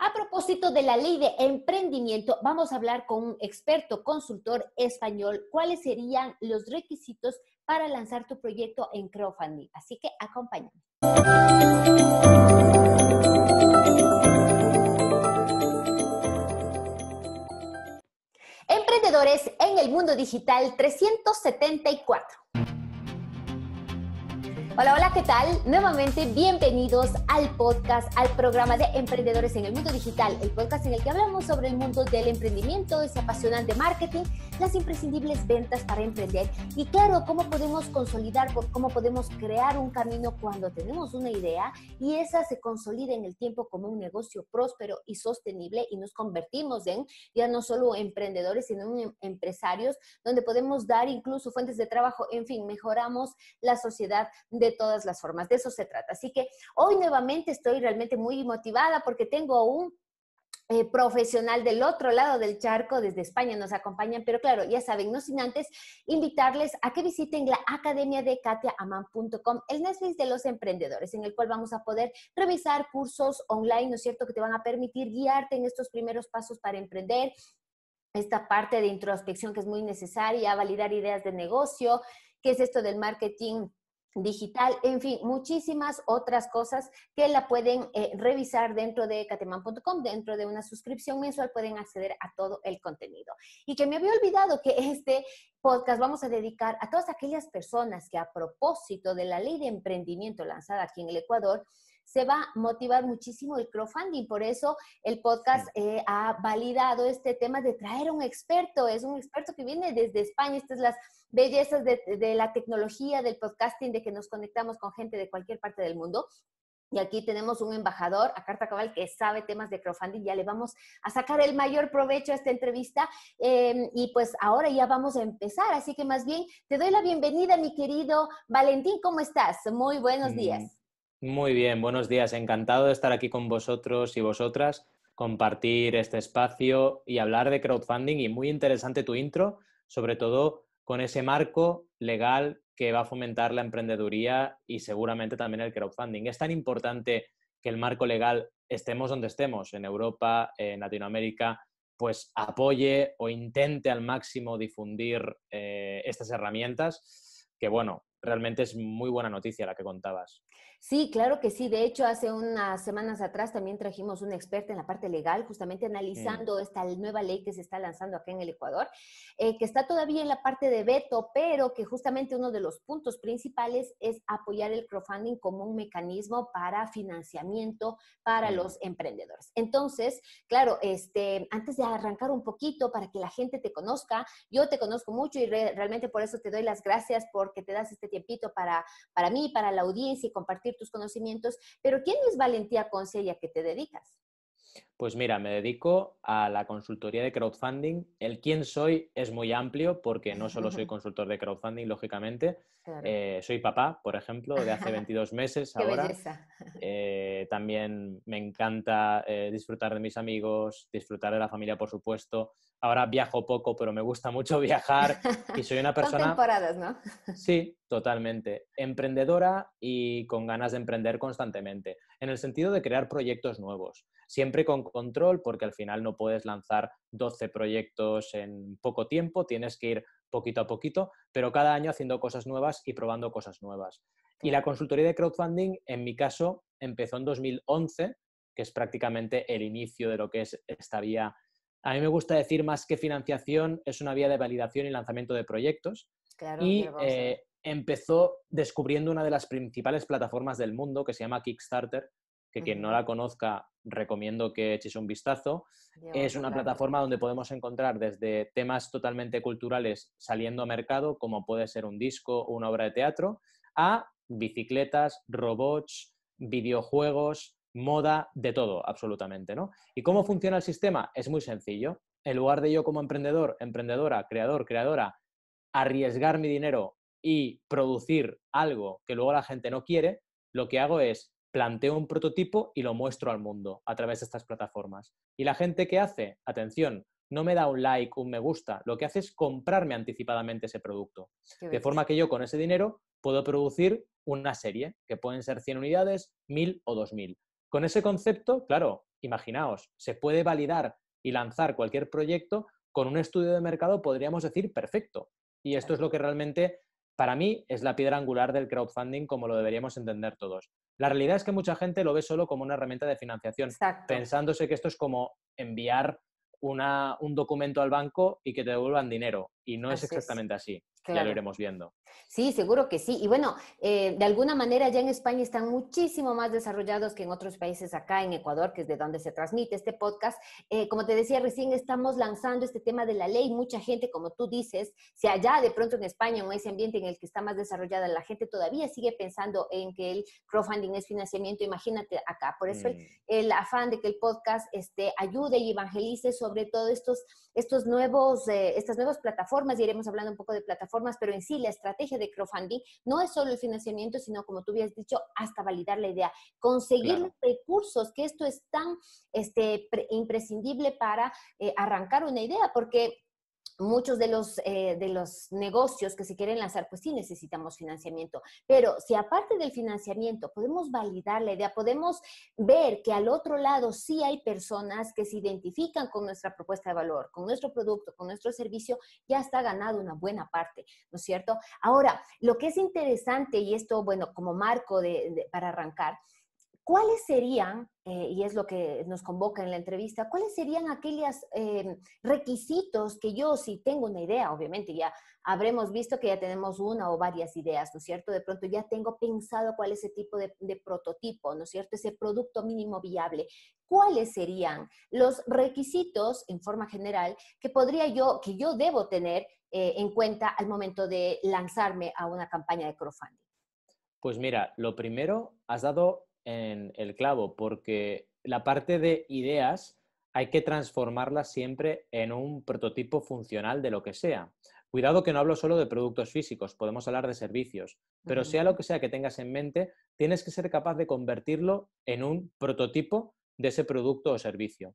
A propósito de la ley de emprendimiento, vamos a hablar con un experto consultor español cuáles serían los requisitos para lanzar tu proyecto en crowdfunding. Así que acompáñame. Emprendedores en el mundo digital 374. Hola, hola, ¿qué tal? Nuevamente bienvenidos al podcast, al programa de Emprendedores en el Mundo Digital, el podcast en el que hablamos sobre el mundo del emprendimiento, ese apasionante marketing, las imprescindibles ventas para emprender y claro, cómo podemos consolidar, cómo podemos crear un camino cuando tenemos una idea y esa se consolida en el tiempo como un negocio próspero y sostenible y nos convertimos en ya no solo emprendedores, sino en em, empresarios donde podemos dar incluso fuentes de trabajo, en fin, mejoramos la sociedad de todas las formas. De eso se trata. Así que hoy nuevamente estoy realmente muy motivada porque tengo un eh, profesional del otro lado del charco, desde España nos acompañan, pero claro, ya saben, no sin antes invitarles a que visiten la academia de katiaaman.com, el Netflix de los emprendedores, en el cual vamos a poder revisar cursos online, ¿no es cierto?, que te van a permitir guiarte en estos primeros pasos para emprender, esta parte de introspección que es muy necesaria, validar ideas de negocio, qué es esto del marketing digital, en fin, muchísimas otras cosas que la pueden eh, revisar dentro de cateman.com, dentro de una suscripción mensual pueden acceder a todo el contenido. Y que me había olvidado que este podcast vamos a dedicar a todas aquellas personas que a propósito de la ley de emprendimiento lanzada aquí en el Ecuador, se va a motivar muchísimo el crowdfunding. Por eso el podcast eh, ha validado este tema de traer un experto. Es un experto que viene desde España. Estas son las bellezas de, la tecnología, del podcasting, de que nos conectamos con gente de cualquier parte del mundo. Y aquí tenemos un embajador a carta cabal que sabe temas de crowdfunding. Ya le vamos a sacar el mayor provecho a esta entrevista. Em, y pues ahora ya vamos a empezar. Así que más bien te doy la bienvenida, mi querido Valentín. ¿Cómo estás? Muy buenos mm, días. Muy bien, buenos días. Encantado de estar aquí con vosotros y vosotras, compartir este espacio y hablar de crowdfunding. Y muy interesante tu intro, sobre todo con ese marco legal que va a fomentar la emprendeduría y seguramente también el crowdfunding. Es tan importante que el marco legal, estemos donde estemos, en Europa, en Latinoamérica, pues apoye o intente al máximo difundir eh, estas herramientas que bueno, realmente es muy buena noticia la que contabas. Sí, claro que sí. De hecho, hace unas semanas atrás también trajimos un experto en la parte legal, justamente analizando esta nueva ley que se está lanzando acá en el Ecuador, eh, que está todavía en la parte de veto, pero que justamente uno de los puntos principales es apoyar el crowdfunding como un mecanismo para financiamiento para los emprendedores. Entonces, claro, este, antes de arrancar un poquito para que la gente te conozca, yo te conozco mucho y realmente por eso te doy las gracias porque te das este este tiempito para, para mí, para la audiencia y compartir tus conocimientos, pero ¿quién es Valentía Conce que te dedicas? Pues mira, me dedico a la consultoría de crowdfunding. El quién soy es muy amplio porque no solo soy consultor de crowdfunding, lógicamente. Eh, soy papá, por ejemplo, de hace 22 meses ahora. Eh, también me encanta eh, disfrutar de mis amigos, disfrutar de la familia, por supuesto. Ahora viajo poco, pero me gusta mucho viajar y soy una persona... temporadas, ¿no? Sí, totalmente. Emprendedora y con ganas de emprender constantemente, en el sentido de crear proyectos nuevos siempre con control, porque al final no puedes lanzar 12 proyectos en poco tiempo, tienes que ir poquito a poquito, pero cada año haciendo cosas nuevas y probando cosas nuevas. Y la consultoría de crowdfunding, en mi caso, empezó en 2011, que es prácticamente el inicio de lo que es esta vía. A mí me gusta decir más que financiación, es una vía de validación y lanzamiento de proyectos. y eh, empezó descubriendo una de las principales plataformas del mundo que se llama Kickstarter, que quien no la conozca recomiendo que eches un vistazo. es una plataforma donde podemos encontrar desde temas totalmente culturales saliendo a mercado, como puede ser un disco o una obra de teatro, a bicicletas, robots, videojuegos, moda, de todo, absolutamente, ¿Y cómo funciona el sistema? Es muy sencillo. En lugar de yo como emprendedor, emprendedora, creador, creadora, arriesgar mi dinero y producir algo que luego la gente no quiere, lo que hago es planteo un prototipo y lo muestro al mundo a través de estas plataformas. ¿Y la gente que hace? Atención, no me da un like, un me gusta, lo que hace es comprarme anticipadamente ese producto. De forma que yo con ese dinero puedo producir una serie, que pueden ser 100 unidades, 1000 o 2000. Con ese concepto, claro, imaginaos, se puede validar y lanzar cualquier proyecto con un estudio de mercado, podríamos decir, perfecto. Y esto es lo que realmente, para mí, es la piedra angular del crowdfunding, como lo deberíamos entender todos. La realidad es que mucha gente lo ve solo como una herramienta de financiación, pensándose que esto es como enviar un documento al banco y que te devuelvan dinero. Y no es exactamente así. Ya lo iremos viendo. Sí, seguro que sí. Y bueno, eh, de alguna manera ya en España están muchísimo más desarrollados que en otros países acá en Ecuador, que es de donde se transmite este podcast. Eh, como te decía recién, estamos lanzando este tema de la ley. Mucha gente, como tú dices, si allá de pronto en España, en ese ambiente en el que está más desarrollada la gente, todavía sigue pensando en que el crowdfunding es financiamiento, imagínate acá. Por eso el, mm. afán de que el podcast este, ayude y evangelice sobre todo estos, estos nuevos, eh, estas nuevas plataformas. Y iremos hablando un poco de plataformas pero en sí la estrategia de crowdfunding no es solo el financiamiento, sino como tú habías dicho, hasta validar la idea, conseguir los recursos, que esto es tan este, imprescindible para eh, arrancar una idea, porque muchos eh, de los, negocios que se quieren lanzar, pues sí necesitamos financiamiento. Pero si aparte del financiamiento podemos validar la idea, podemos ver que al otro lado sí hay personas que se identifican con nuestra propuesta de valor, con nuestro producto, con nuestro servicio, ya está ganado una buena parte, ¿no es cierto? Ahora, lo que es interesante, y esto, bueno, como marco para arrancar, ¿cuáles serían, eh, y es lo que nos convoca en la entrevista, cuáles serían aquellos em, requisitos que yo, si tengo una idea, obviamente ya habremos visto que ya tenemos una o varias ideas, ¿no es cierto? De pronto ya tengo pensado cuál es ese tipo de, prototipo, ¿no es cierto? Ese producto mínimo viable. ¿Cuáles serían los requisitos, en forma general, que podría yo, que yo debo tener eh, en cuenta al momento de lanzarme a una campaña de crowdfunding? Pues mira, lo primero, has dado en el clavo, porque la parte de ideas hay que transformarla siempre en un prototipo funcional de lo que sea. Cuidado que no hablo solo de productos físicos, podemos hablar de servicios, pero sea lo que sea que tengas en mente, tienes que ser capaz de convertirlo en un prototipo de ese producto o servicio.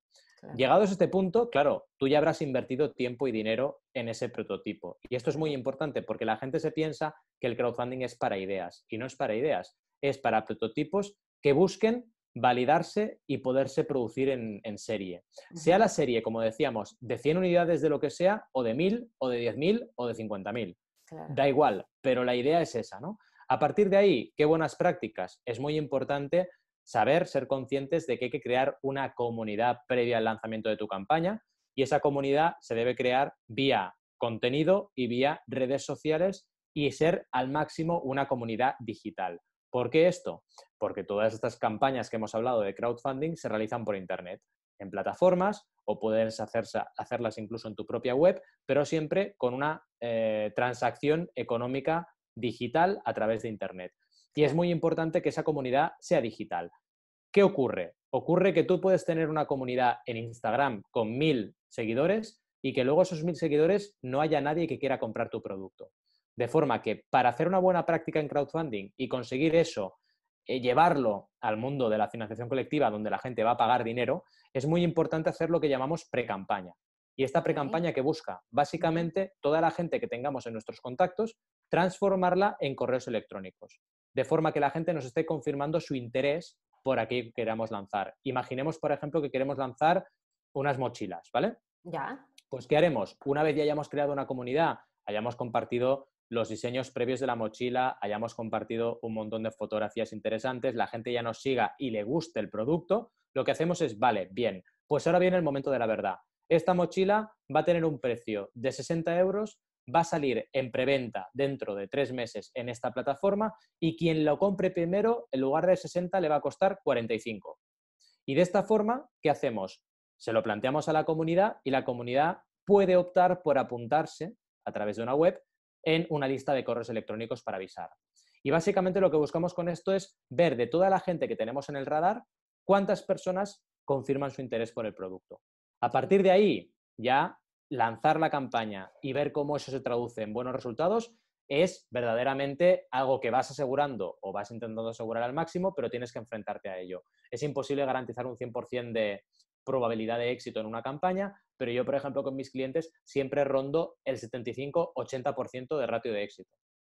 Llegados a este punto, claro, tú ya habrás invertido tiempo y dinero en ese prototipo. Y esto es muy importante porque la gente se piensa que el crowdfunding es para ideas y no es para ideas, es para prototipos que busquen validarse y poderse producir en, serie. Sea la serie, como decíamos, de 100 unidades de lo que sea, o de 1000, o de 10.000, o de 50.000. Da igual, pero la idea es esa, ¿no? A partir de ahí, qué buenas prácticas. Es muy importante saber, ser conscientes de que hay que crear una comunidad previa al lanzamiento de tu campaña y esa comunidad se debe crear vía contenido y vía redes sociales y ser al máximo una comunidad digital. ¿Por qué esto? porque todas estas campañas que hemos hablado de crowdfunding se realizan por Internet, en plataformas o puedes hacerlas incluso en tu propia web, pero siempre con una eh, transacción económica digital a través de Internet. Y es muy importante que esa comunidad sea digital. ¿Qué ocurre? Ocurre que tú puedes tener una comunidad en Instagram con mil seguidores y que luego esos mil seguidores no haya nadie que quiera comprar tu producto. De forma que para hacer una buena práctica en crowdfunding y conseguir eso eh, llevarlo al mundo de la financiación colectiva, donde la gente va a pagar dinero, es muy importante hacer lo que llamamos pre-campaña. Y esta pre-campaña que busca, básicamente, toda la gente que tengamos en nuestros contactos, transformarla en correos electrónicos, de forma que la gente nos esté confirmando su interés por aquí que queramos lanzar. Imaginemos, por ejemplo, que queremos lanzar unas mochilas, ¿vale? Ya. Pues, ¿qué haremos? Una vez ya hayamos creado una comunidad, hayamos compartido los diseños previos de la mochila, hayamos compartido un montón de fotografías interesantes, la gente ya nos siga y le guste el producto, lo que hacemos es, vale, bien, pues ahora viene el momento de la verdad. Esta mochila va a tener un precio de 60 euros, va a salir en preventa dentro de tres meses en esta plataforma y quien lo compre primero, en lugar de 60, le va a costar 45. Y de esta forma, ¿qué hacemos? Se lo planteamos a la comunidad y la comunidad puede optar por apuntarse a través de una web en una lista de correos electrónicos para avisar. Y básicamente lo que buscamos con esto es ver de toda la gente que tenemos en el radar cuántas personas confirman su interés por el producto. A partir de ahí, ya lanzar la campaña y ver cómo eso se traduce en buenos resultados es verdaderamente algo que vas asegurando o vas intentando asegurar al máximo, pero tienes que enfrentarte a ello. Es imposible garantizar un 100% de, probabilidad de éxito en una campaña, pero yo, por ejemplo, con mis clientes siempre rondo el 75-80% de ratio de éxito.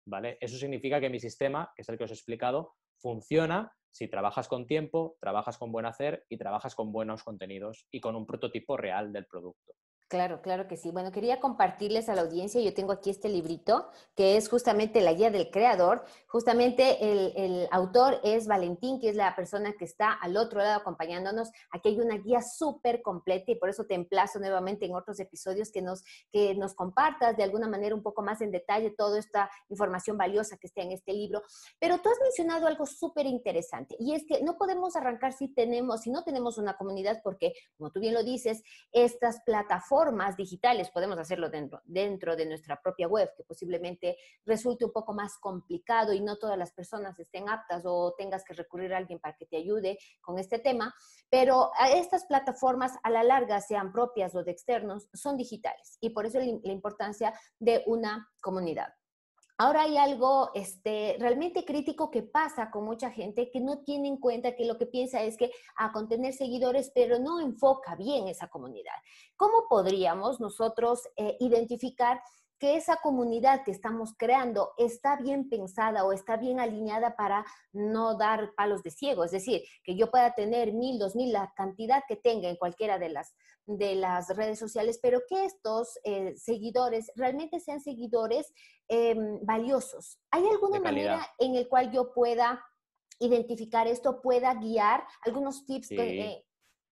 ¿vale? Eso significa que mi sistema, que es el que os he explicado, funciona si trabajas con tiempo, trabajas con buen hacer y trabajas con buenos contenidos y con un prototipo real del producto. Claro, claro que sí. Bueno, quería compartirles a la audiencia, yo tengo aquí este librito, que es justamente la guía del creador. Justamente el, autor es Valentín, que es la persona que está al otro lado acompañándonos. Aquí hay una guía súper completa y por eso te emplazo nuevamente en otros episodios que nos, que nos compartas de alguna manera un poco más en detalle toda esta información valiosa que está en este libro. Pero tú has mencionado algo súper interesante y es que no podemos arrancar si, tenemos, si no tenemos una comunidad porque, como tú bien lo dices, estas plataformas digitales, podemos hacerlo dentro, dentro de nuestra propia web, que posiblemente resulte un poco más complicado y no todas las personas estén aptas o tengas que recurrir a alguien para que te ayude con este tema, pero estas plataformas a la larga, sean propias o de externos, son digitales y por eso la importancia de una comunidad. Ahora hay algo este, realmente crítico que pasa con mucha gente que no tiene en cuenta que lo que piensa es que a ah, contener seguidores, pero no enfoca bien esa comunidad. ¿Cómo podríamos nosotros eh, identificar que esa comunidad que estamos creando está bien pensada o está bien alineada para no dar palos de ciego. Es decir, que yo pueda tener mil, dos mil, la cantidad que tenga en cualquiera de las, de las redes sociales, pero que estos eh, seguidores realmente sean seguidores em, valiosos. ¿Hay alguna manera en la cual yo pueda identificar esto, pueda guiar algunos tips? Que, eh,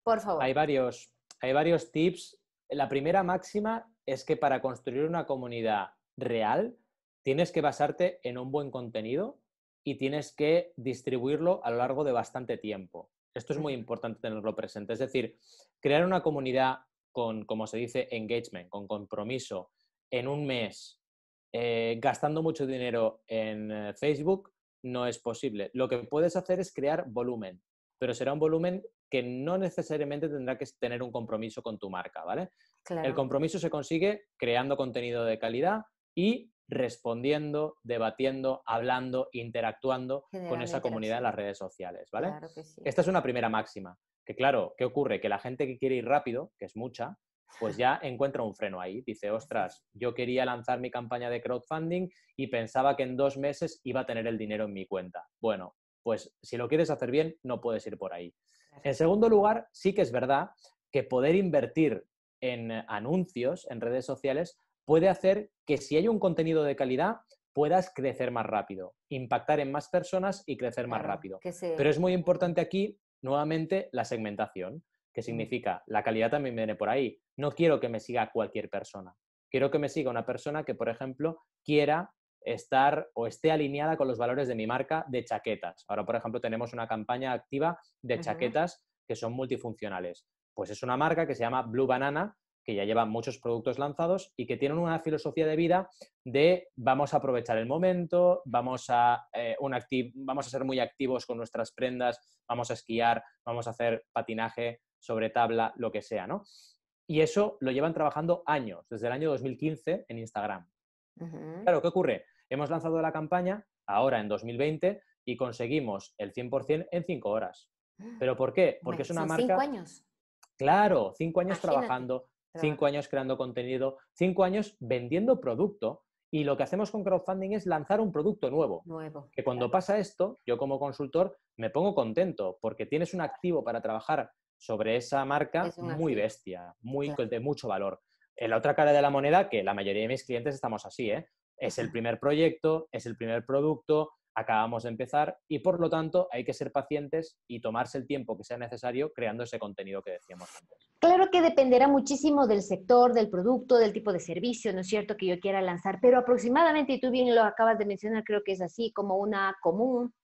por favor. Hay varios, hay varios tips. La primera máxima es que para construir una comunidad real tienes que basarte en un buen contenido y tienes que distribuirlo a lo largo de bastante tiempo. Esto es muy importante tenerlo presente. Es decir, crear una comunidad con, como se dice, engagement, con compromiso, en un mes, eh, gastando mucho dinero en eh, Facebook, no es posible. Lo que puedes hacer es crear volumen, pero será un volumen que no necesariamente tendrá que tener un compromiso con tu marca, ¿vale? El compromiso se consigue creando contenido de calidad y respondiendo, debatiendo, hablando, interactuando con esa comunidad en las redes sociales, ¿vale? Esta es una primera máxima, que claro, ¿qué ocurre? Que la gente que quiere ir rápido, que es mucha, pues ya encuentra un freno ahí. Dice, ostras, yo quería lanzar mi campaña de crowdfunding y pensaba que en dos meses iba a tener el dinero en mi cuenta. Bueno, pues si lo quieres hacer bien, no puedes ir por ahí. En segundo lugar, sí que es verdad que poder invertir en anuncios, en redes sociales, puede hacer que si hay un contenido de calidad, puedas crecer más rápido, impactar en más personas y crecer más rápido. Pero es muy importante aquí, nuevamente, la segmentación, que mm. significa la calidad también viene por ahí. No quiero que me siga cualquier persona. Quiero que me siga una persona que, por ejemplo, quiera estar o esté alineada con los valores de mi marca de chaquetas. Ahora, por ejemplo, tenemos una campaña activa de chaquetas que son multifuncionales. Pues es una marca que se llama Blue Banana, que ya lleva muchos productos lanzados y que tienen una filosofía de vida de vamos a aprovechar el momento, vamos a, eh, vamos a ser muy activos con nuestras prendas, vamos a esquiar, vamos a hacer patinaje sobre tabla, lo que sea, ¿no? Y eso lo llevan trabajando años, desde el año 2015 en Instagram. Claro, ¿qué ocurre? Hemos lanzado la campaña ahora en 2020 y conseguimos el 100% en 5 horas. ¿Pero por qué? Porque es una marca... años. Claro, cinco años trabajando, cinco años creando contenido, cinco años vendiendo producto. Y lo que hacemos con crowdfunding es lanzar un producto nuevo. Nuevo. Que cuando pasa esto, yo como consultor me pongo contento porque tienes un activo para trabajar sobre esa marca muy bestia, muy, de mucho valor. En la otra cara de la moneda, que la mayoría de mis clientes estamos así, ¿eh? es el primer proyecto, es el primer producto, acabamos de empezar y por lo tanto hay que ser pacientes y tomarse el tiempo que sea necesario creando ese contenido que decíamos antes. Claro que dependerá muchísimo del sector, del producto, del tipo de servicio, ¿no es cierto?, que yo quiera lanzar, pero aproximadamente, y tú bien lo acabas de mencionar, creo que es así como una común,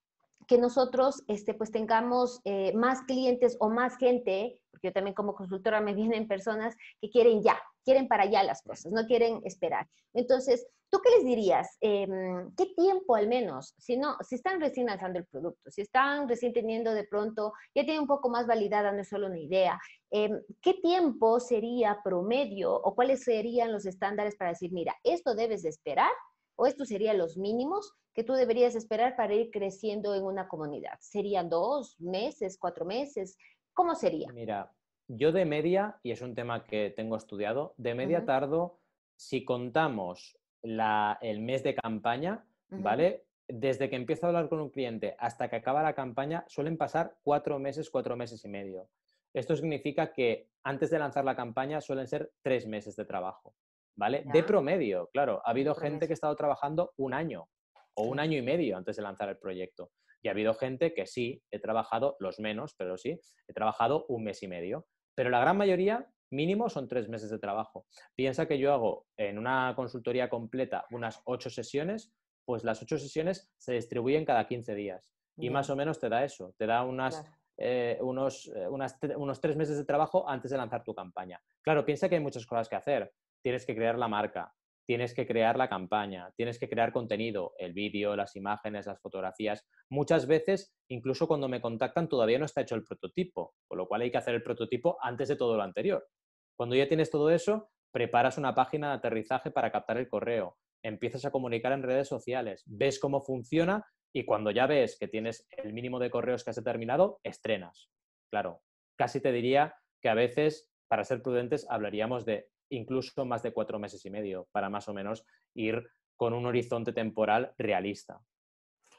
que nosotros este, pues tengamos eh, más clientes o más gente, porque yo también como consultora me vienen personas que quieren ya, quieren para allá las cosas, no quieren esperar. Entonces, ¿Tú qué les dirías? Em, ¿Qué tiempo al menos? Si no, si están recién lanzando el producto, si están recién teniendo de pronto, ya tienen un poco más validada, no es solo una idea. Em, ¿Qué tiempo sería promedio o cuáles serían los estándares para decir, mira, esto debes de esperar o estos serían los mínimos que tú deberías esperar para ir creciendo en una comunidad? ¿Serían dos meses, cuatro meses? ¿Cómo sería? Mira, yo de media, y es un tema que tengo estudiado, de media tardo, si contamos el mes de campaña, ¿vale? Desde que empiezo a hablar con un cliente hasta que acaba la campaña suelen pasar cuatro meses, cuatro meses y medio. Esto significa que antes de lanzar la campaña suelen ser tres meses de trabajo, ¿vale? De promedio, claro. Ha habido gente que ha estado trabajando un año o un año y medio antes de lanzar el proyecto. Y ha habido gente que sí, he trabajado, los menos, pero sí, he trabajado un mes y medio. Pero la gran mayoría mínimo son tres meses de trabajo. Piensa que yo hago en una consultoría completa unas ocho sesiones, pues las ocho sesiones se distribuyen cada 15 días. Y más o menos te da eso, te da unas, eh, unos, eh, unos tres meses de trabajo antes de lanzar tu campaña. Claro, piensa que hay muchas cosas que hacer. Tienes que crear la marca, tienes que crear la campaña, tienes que crear contenido, el vídeo, las imágenes, las fotografías. Muchas veces, incluso cuando me contactan, todavía no está hecho el prototipo, con lo cual hay que hacer el prototipo antes de todo lo anterior. Cuando ya tienes todo eso, preparas una página de aterrizaje para captar el correo, empiezas a comunicar en redes sociales, ves cómo funciona y cuando ya ves que tienes el mínimo de correos que has determinado, estrenas. Claro, casi te diría que a veces, para ser prudentes, hablaríamos de incluso más de cuatro meses y medio para más o menos ir con un horizonte temporal realista.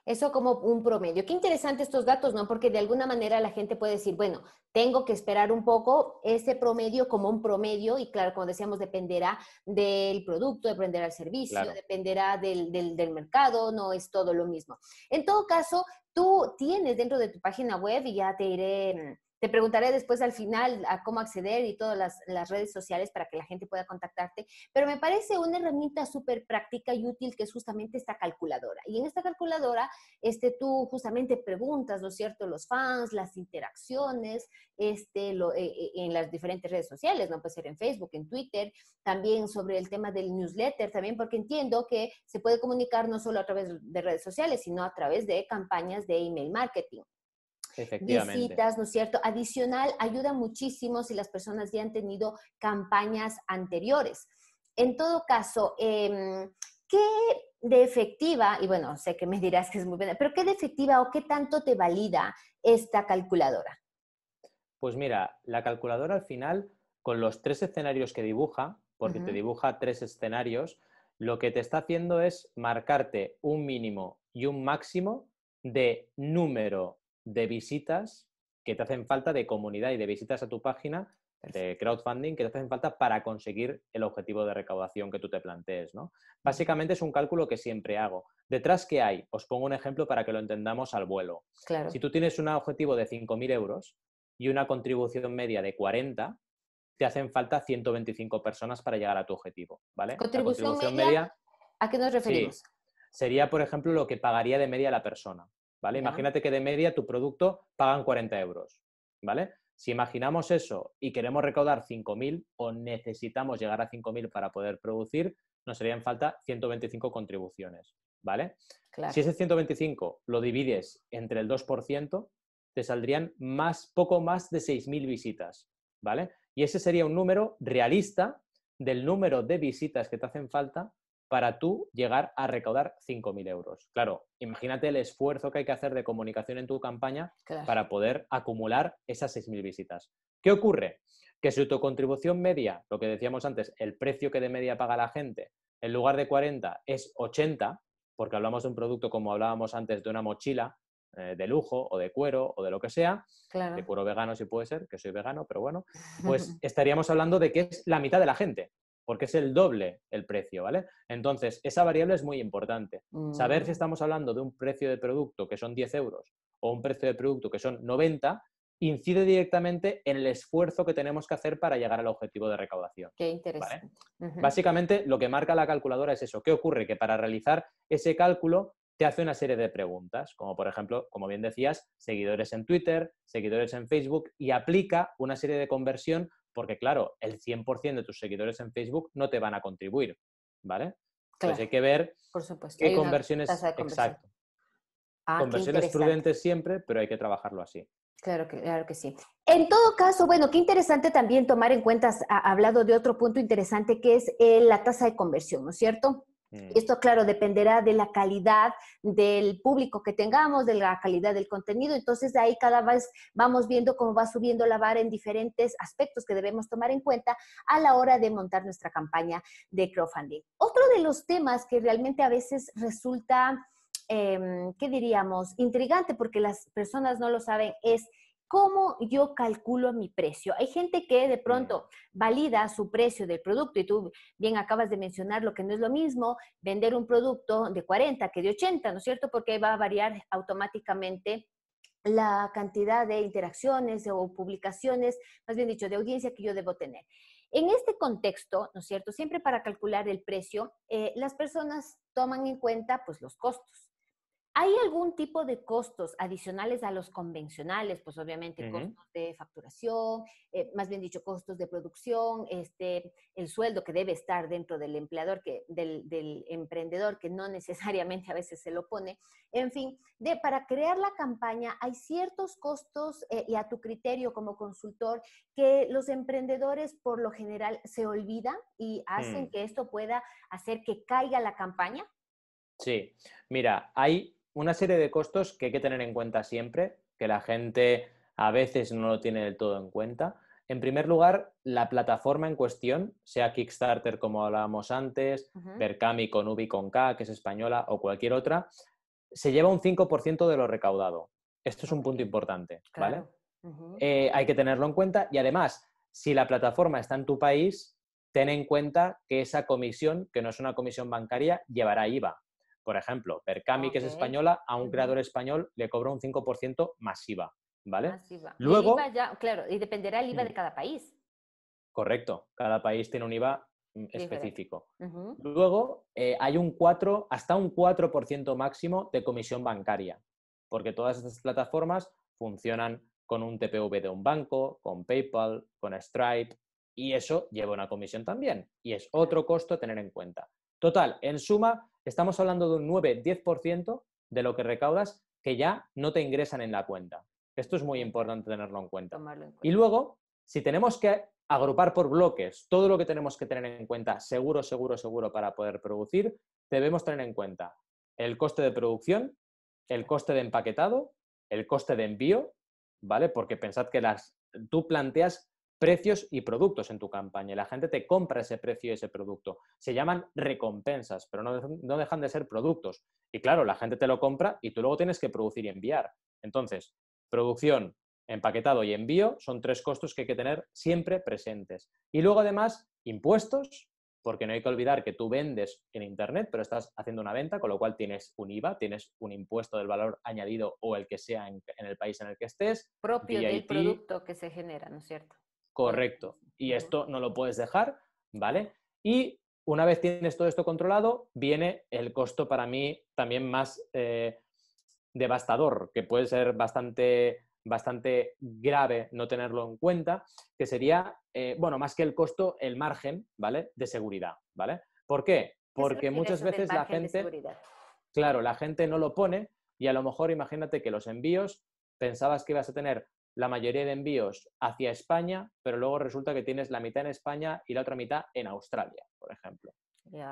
Eso como un promedio. Qué interesante estos datos, ¿no? Porque de alguna manera la gente puede decir, bueno, tengo que esperar un poco ese promedio como un promedio y claro, como decíamos, dependerá del producto, dependerá del servicio, dependerá del, del mercado, no es todo lo mismo. En todo caso, tú tienes dentro de tu página web, y ya te iré mm, te preguntaré después al final a cómo acceder y todas las, redes sociales para que la gente pueda contactarte, pero me parece una herramienta súper práctica y útil que es justamente esta calculadora. Y en esta calculadora, este, tú justamente preguntas, ¿no es cierto?, los fans, las interacciones, este, lo, eh, eh, en las diferentes redes sociales, no puede ser en Facebook, en Twitter, también sobre el tema del newsletter, también porque entiendo que se puede comunicar no solo a través de redes sociales, sino a través de campañas de email marketing visitas, ¿no es cierto? Adicional, ayuda muchísimo si las personas ya han tenido campañas anteriores. En todo caso, em, ¿qué de efectiva, y bueno, sé que me dirás que es muy buena, pero qué de efectiva o qué tanto te valida esta calculadora? Pues mira, la calculadora al final, con los tres escenarios que dibuja, porque te dibuja tres escenarios, lo que te está haciendo es marcarte un mínimo y un máximo de número de visitas que te hacen falta de comunidad y de visitas a tu página de crowdfunding que te hacen falta para conseguir el objetivo de recaudación que tú te plantees. ¿no? Básicamente es un cálculo que siempre hago. ¿Detrás qué hay? Os pongo un ejemplo para que lo entendamos al vuelo. Si tú tienes un objetivo de 5.000 euros y una contribución media de 40, te hacen falta 125 personas para llegar a tu objetivo. ¿vale? ¿Contribución, media, ¿A qué nos referimos? sería, por ejemplo, lo que pagaría de media la persona. ¿vale? Imagínate que de media tu producto pagan 40 euros, ¿vale? Si imaginamos eso y queremos recaudar 5.000 o necesitamos llegar a 5.000 para poder producir, nos harían falta 125 contribuciones, ¿vale? Si ese 125 lo divides entre el 2%, te saldrían más, poco más de 6.000 visitas, ¿vale? Y ese sería un número realista del número de visitas que te hacen falta para tú llegar a recaudar 5.000 euros. Claro, imagínate el esfuerzo que hay que hacer de comunicación en tu campaña para poder acumular esas 6.000 visitas. ¿Qué ocurre? Que si autocontribución contribución media, lo que decíamos antes, el precio que de media paga la gente, en lugar de 40 es 80, porque hablamos de un producto como hablábamos antes de una mochila eh, de lujo o de cuero o de lo que sea, de cuero vegano si puede ser, que soy vegano, pero bueno, pues estaríamos hablando de que es la mitad de la gente porque es el doble el precio, ¿vale? Entonces, esa variable es muy importante. Saber si mm. estamos hablando de un precio de producto que son 10 euros o un precio de producto que son 90 incide directamente en el esfuerzo que tenemos que hacer para llegar al objetivo de recaudación. Qué interesante. Básicamente, lo que marca la calculadora es eso. ¿Qué ocurre? Que para realizar ese cálculo te hace una serie de preguntas, como por ejemplo, como bien decías, seguidores en Twitter, seguidores en Facebook, y aplica una serie de conversión porque claro, el 100% de tus seguidores en Facebook no te van a contribuir, ¿vale? Entonces hay que ver qué conversiones... Exacto. conversiones prudentes siempre, pero hay que trabajarlo así. Claro que, claro que sí. En todo caso, bueno, qué interesante también tomar en cuenta, ha hablado de otro punto interesante que es eh, la tasa de conversión, ¿no es cierto? Mm. Esto, claro, dependerá de la calidad del público que tengamos, de la calidad del contenido. Entonces, de ahí cada vez vamos viendo cómo va subiendo la vara en diferentes aspectos que debemos tomar en cuenta a la hora de montar nuestra campaña de crowdfunding. Otro de los temas que realmente a veces resulta, em, ¿qué diríamos?, intrigante porque las personas no lo saben, es ¿Cómo yo calculo mi precio? Hay gente que de pronto valida su precio del producto y tú bien acabas de mencionar lo que no es lo mismo vender un producto de 40 que de 80, ¿no es cierto? Porque va a variar automáticamente la cantidad de interacciones o publicaciones, más bien dicho, de audiencia que yo debo tener. En este contexto, ¿no es cierto? Siempre para calcular el precio, eh, las personas toman en cuenta pues los costos. ¿Hay algún tipo de costos adicionales a los convencionales? Pues obviamente costos de facturación, eh, más bien dicho, costos de producción, este, el sueldo que debe estar dentro del empleador, que, del, emprendedor, que no necesariamente a veces se lo pone. En fin, de, para crear la campaña hay ciertos costos eh, y a tu criterio como consultor que los emprendedores por lo general se olvidan y hacen mm. que esto pueda hacer que caiga la campaña. Sí, mira, hay una serie de costos que hay que tener en cuenta siempre, que la gente a veces no lo tiene del todo en cuenta. En primer lugar, la plataforma en cuestión, sea Kickstarter como hablábamos antes, Berkami con Ubi con K, que es española, o cualquier otra, se lleva un 5% de lo recaudado. Esto es un punto importante, ¿vale? Eh, hay que tenerlo en cuenta y además, si la plataforma está en tu país, ten en cuenta que esa comisión, que no es una comisión bancaria, llevará IVA. Por ejemplo, Percami, que es española, a un creador español le cobra un 5% masiva, ¿vale? Luego, IVA claro, y dependerá el IVA de mm. cada país. Correcto, cada país tiene un IVA mm, específico. Luego, eh, hay un 4, hasta un 4% máximo de comisión bancaria, porque todas estas plataformas funcionan con un TPV de un banco, con PayPal, con Stripe, y eso lleva una comisión también, y es otro costo a tener en cuenta. Total, en suma, estamos hablando de un 9-10% de lo que recaudas que ya no te ingresan en la cuenta. Esto es muy importante tenerlo en cuenta. Y luego, si tenemos que agrupar por bloques todo lo que tenemos que tener en cuenta, seguro, seguro, seguro, para poder producir, debemos tener en cuenta el coste de producción, el coste de empaquetado, el coste de envío, ¿vale? Porque pensad que las, tú planteas precios y productos en tu campaña. la gente te compra ese precio y ese producto. Se llaman recompensas, pero no, dejan de ser productos. Y claro, la gente te lo compra y tú luego tienes que producir y enviar. Entonces, producción, empaquetado y envío son tres costos que hay que tener siempre presentes. Y luego además, impuestos, porque no hay que olvidar que tú vendes en Internet, pero estás haciendo una venta, con lo cual tienes un IVA, tienes un impuesto del valor añadido o el que sea en el país en el que estés. Propio del producto que se genera, ¿no es cierto? Correcto. Y esto no lo puedes dejar, ¿vale? Y una vez tienes todo esto controlado, viene el costo para mí también más eh, devastador, que puede ser bastante, bastante grave no tenerlo en cuenta, que sería, eh, bueno, más que el costo, el margen, ¿vale? De seguridad, ¿vale? ¿Por qué? Porque muchas veces la gente... Claro, la gente no lo pone y a lo mejor imagínate que los envíos pensabas que ibas a tener la mayoría de envíos hacia España, pero luego resulta que tienes la mitad en España y la otra mitad en Australia, por ejemplo.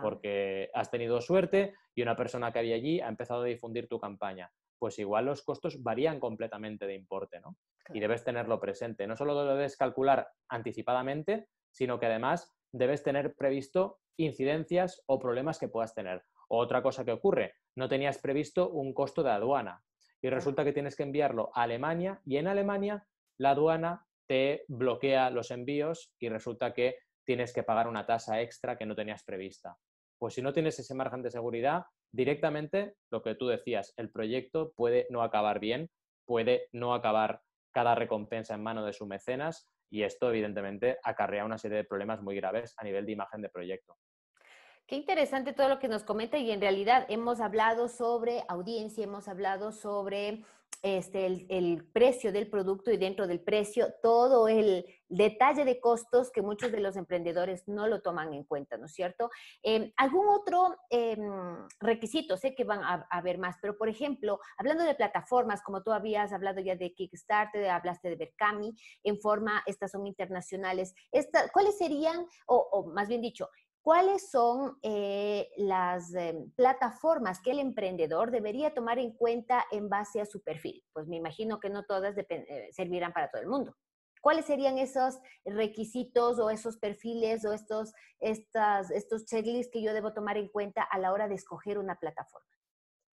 Porque has tenido suerte y una persona que había allí ha empezado a difundir tu campaña. Pues igual los costos varían completamente de importe, ¿no? Y debes tenerlo presente. No solo debes calcular anticipadamente, sino que además debes tener previsto incidencias o problemas que puedas tener. otra cosa que ocurre, no tenías previsto un costo de aduana, y resulta que tienes que enviarlo a Alemania y en Alemania la aduana te bloquea los envíos y resulta que tienes que pagar una tasa extra que no tenías prevista. Pues si no tienes ese margen de seguridad, directamente lo que tú decías, el proyecto puede no acabar bien, puede no acabar cada recompensa en mano de sus mecenas y esto evidentemente acarrea una serie de problemas muy graves a nivel de imagen de proyecto. Qué interesante todo lo que nos comenta y en realidad hemos hablado sobre audiencia, hemos hablado sobre este, el, precio del producto y dentro del precio todo el detalle de costos que muchos de los emprendedores no lo toman en cuenta, ¿no es cierto? Eh, ¿Algún otro em, requisito? Sé que van a, haber más, pero por ejemplo, hablando de plataformas, como tú habías hablado ya de Kickstarter, hablaste de Berkami, en forma, estas son internacionales, ¿cuáles serían, o más bien dicho, cuáles son eh, las em, plataformas que el emprendedor debería tomar en cuenta en base a su perfil. Pues me imagino que no todas eh, servirán para todo el mundo. ¿Cuáles serían esos requisitos o esos perfiles o estos, estos checklists que yo debo tomar en cuenta a la hora de escoger una plataforma?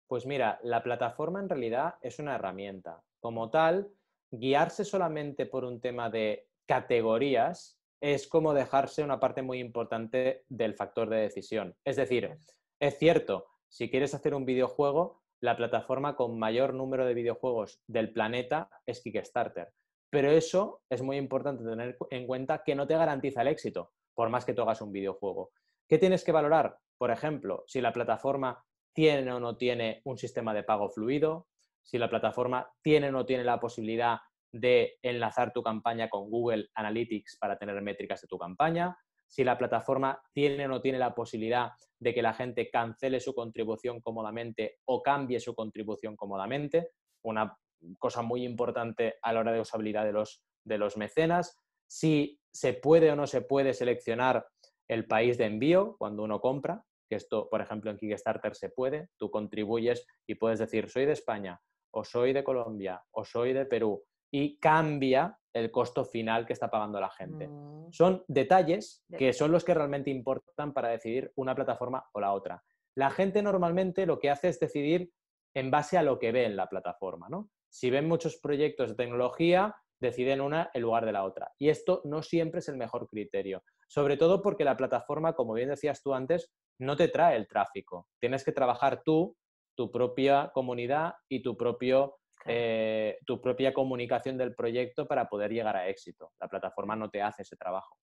Pues mira, la plataforma en realidad es una herramienta. Como tal, guiarse solamente por un tema de categorías es como dejarse una parte muy importante del factor de decisión. Es decir, es cierto, si quieres hacer un videojuego, la plataforma con mayor número de videojuegos del planeta es Kickstarter. Pero eso es muy importante tener en cuenta que no te garantiza el éxito, por más que tú hagas un videojuego. ¿Qué tienes que valorar? Por ejemplo, si la plataforma tiene o no tiene un sistema de pago fluido, si la plataforma tiene o no tiene la posibilidad de enlazar tu campaña con Google Analytics para tener métricas de tu campaña, si la plataforma tiene o no tiene la posibilidad de que la gente cancele su contribución cómodamente o cambie su contribución cómodamente, una cosa muy importante a la hora de usabilidad de los, de los mecenas, si se puede o no se puede seleccionar el país de envío cuando uno compra, que esto, por ejemplo, en Kickstarter se puede, tú contribuyes y puedes decir, soy de España, o soy de Colombia, o soy de Perú, y cambia el costo final que está pagando la gente. Mm. Son detalles que son los que realmente importan para decidir una plataforma o la otra. La gente normalmente lo que hace es decidir en base a lo que ve en la plataforma. ¿no? Si ven muchos proyectos de tecnología, deciden una en lugar de la otra. Y esto no siempre es el mejor criterio, sobre todo porque la plataforma, como bien decías tú antes, no te trae el tráfico. Tienes que trabajar tú, tu propia comunidad y tu propio eh, tu propia comunicación del proyecto para poder llegar a éxito. La plataforma no te hace ese trabajo.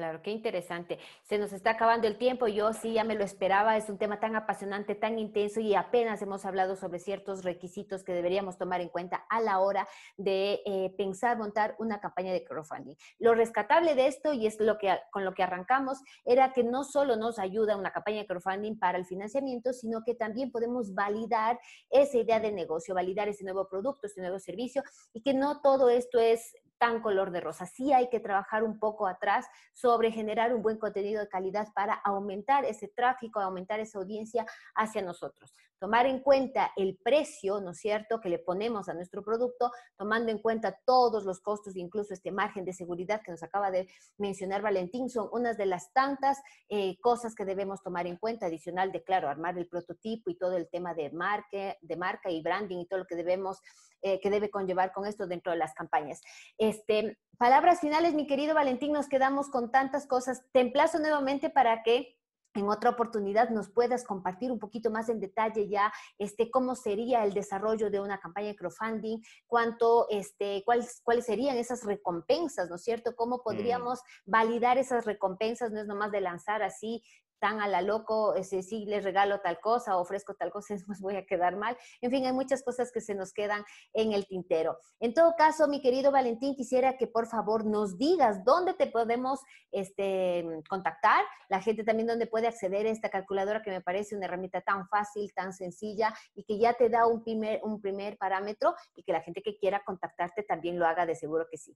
Claro, qué interesante. Se nos está acabando el tiempo, yo sí ya me lo esperaba, es un tema tan apasionante, tan intenso y apenas hemos hablado sobre ciertos requisitos que deberíamos tomar en cuenta a la hora de eh, pensar montar una campaña de crowdfunding. Lo rescatable de esto, y es lo que, con lo que arrancamos, era que no solo nos ayuda una campaña de crowdfunding para el financiamiento, sino que también podemos validar esa idea de negocio, validar ese nuevo producto, ese nuevo servicio y que no todo esto es tan color de rosa. Sí hay que trabajar un poco atrás sobre generar un buen contenido de calidad para aumentar ese tráfico, aumentar esa audiencia hacia nosotros tomar en cuenta el precio, ¿no es cierto?, que le ponemos a nuestro producto, tomando en cuenta todos los costos, incluso este margen de seguridad que nos acaba de mencionar Valentín, son unas de las tantas eh, cosas que debemos tomar en cuenta, adicional de, claro, armar el prototipo y todo el tema de, marca, de marca y branding y todo lo que debemos, eh, que debe conllevar con esto dentro de las campañas. Este, palabras finales, mi querido Valentín, nos quedamos con tantas cosas. Te emplazo nuevamente para que en otra oportunidad nos puedas compartir un poquito más en detalle ya este, cómo sería el desarrollo de una campaña de crowdfunding, cuánto, este, cuáles, cuáles serían esas recompensas, ¿no es cierto? ¿Cómo mm. podríamos validar esas recompensas? No es nomás de lanzar así tan a la loco, si, este, si les regalo tal cosa, ofrezco tal cosa, pues voy a quedar mal. En fin, hay muchas cosas que se nos quedan en el tintero. En todo caso, mi querido Valentín, quisiera que por favor nos digas dónde te podemos este, contactar, la gente también dónde puede acceder a esta calculadora que me parece una herramienta tan fácil, tan sencilla y que ya te da un primer, un primer parámetro y que la gente que quiera contactarte también lo haga, de seguro que sí.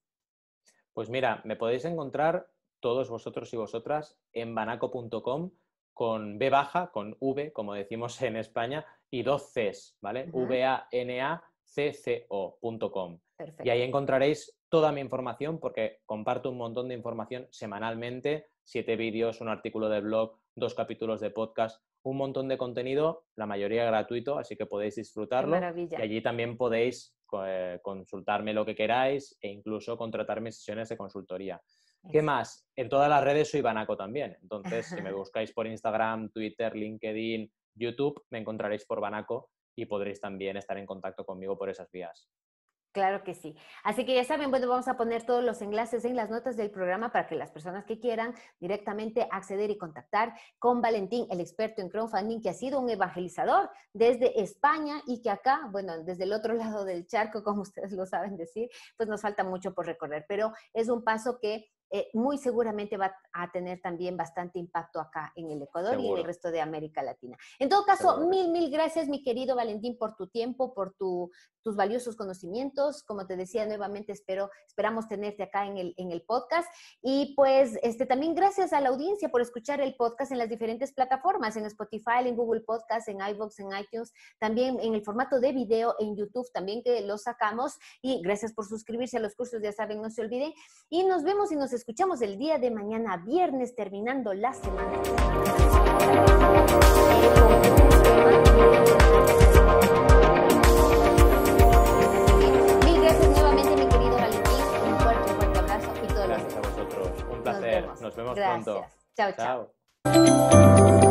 Pues mira, me podéis encontrar todos vosotros y vosotras en banaco.com con B baja, con V, como decimos en España, y dos Cs, ¿vale? V-A-N-A-C-C-O.com. Y ahí encontraréis toda mi información porque comparto un montón de información semanalmente, siete vídeos, un artículo de blog, dos capítulos de podcast, un montón de contenido, la mayoría gratuito, así que podéis disfrutarlo. Y allí también podéis eh, consultarme lo que queráis e incluso contratarme sesiones de consultoría. ¿Qué más? En todas las redes soy Banaco también. Entonces, si me buscáis por Instagram, Twitter, LinkedIn, YouTube, me encontraréis por Banaco y podréis también estar en contacto conmigo por esas vías. Claro que sí. Así que ya saben, bueno, vamos a poner todos los enlaces en las notas del programa para que las personas que quieran directamente acceder y contactar con Valentín, el experto en crowdfunding, que ha sido un evangelizador desde España y que acá, bueno, desde el otro lado del charco, como ustedes lo saben decir, pues nos falta mucho por recorrer, pero es un paso que eh, muy seguramente va a tener también bastante impacto acá en el Ecuador y en el resto de América Latina. En todo caso, mil, mil gracias, mi querido Valentín, por tu tiempo, por tu tus valiosos conocimientos. Como te decía nuevamente, espero, esperamos tenerte acá en el, en el podcast. Y pues este, también gracias a la audiencia por escuchar el podcast en las diferentes plataformas, en Spotify, en Google Podcast, en iVoox, en iTunes, también en el formato de video en YouTube, también que lo sacamos. Y gracias por suscribirse a los cursos, ya saben, no se olviden. Y nos vemos y nos escuchamos el día de mañana, viernes, terminando la semana. Nos vemos pronto. Chao, chao.